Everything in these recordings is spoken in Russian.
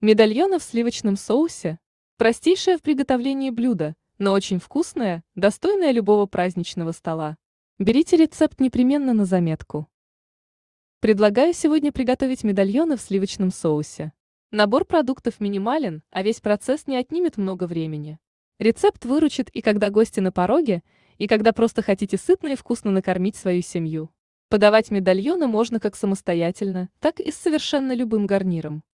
Медальоны в сливочном соусе – простейшее в приготовлении блюдо, но очень вкусное, достойное любого праздничного стола. Берите рецепт непременно на заметку. Предлагаю сегодня приготовить медальоны в сливочном соусе. Набор продуктов минимален, а весь процесс не отнимет много времени. Рецепт выручит и когда гости на пороге, и когда просто хотите сытно и вкусно накормить свою семью. Подавать медальоны можно как самостоятельно, так и с совершенно любым гарниром.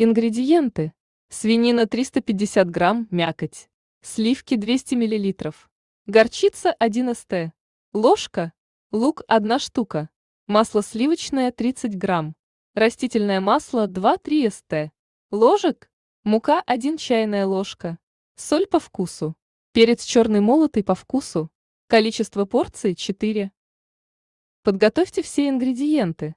Ингредиенты. Свинина 350 грамм, мякоть. Сливки 200 миллилитров. Горчица 1 ст. Ложка. Лук 1 штука. Масло сливочное 30 грамм. Растительное масло 2-3 ст. Ложек. Мука 1 чайная ложка. Соль по вкусу. Перец черный молотый по вкусу. Количество порций 4. Подготовьте все ингредиенты.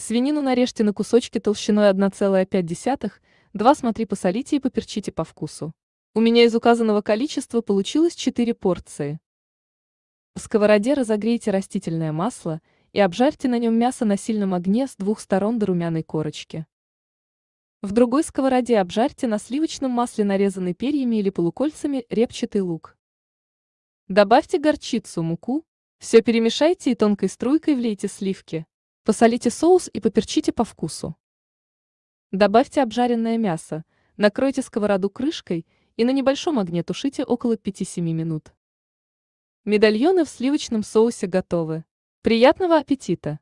Свинину нарежьте на кусочки толщиной 1,5, 2 смотри посолите и поперчите по вкусу. У меня из указанного количества получилось 4 порции. В сковороде разогрейте растительное масло и обжарьте на нем мясо на сильном огне с двух сторон до румяной корочки. В другой сковороде обжарьте на сливочном масле нарезанный перьями или полукольцами репчатый лук. Добавьте горчицу, муку, все перемешайте и тонкой струйкой влейте сливки. Посолите соус и поперчите по вкусу. Добавьте обжаренное мясо, накройте сковороду крышкой и на небольшом огне тушите около 5-7 минут. Медальоны в сливочном соусе готовы. Приятного аппетита!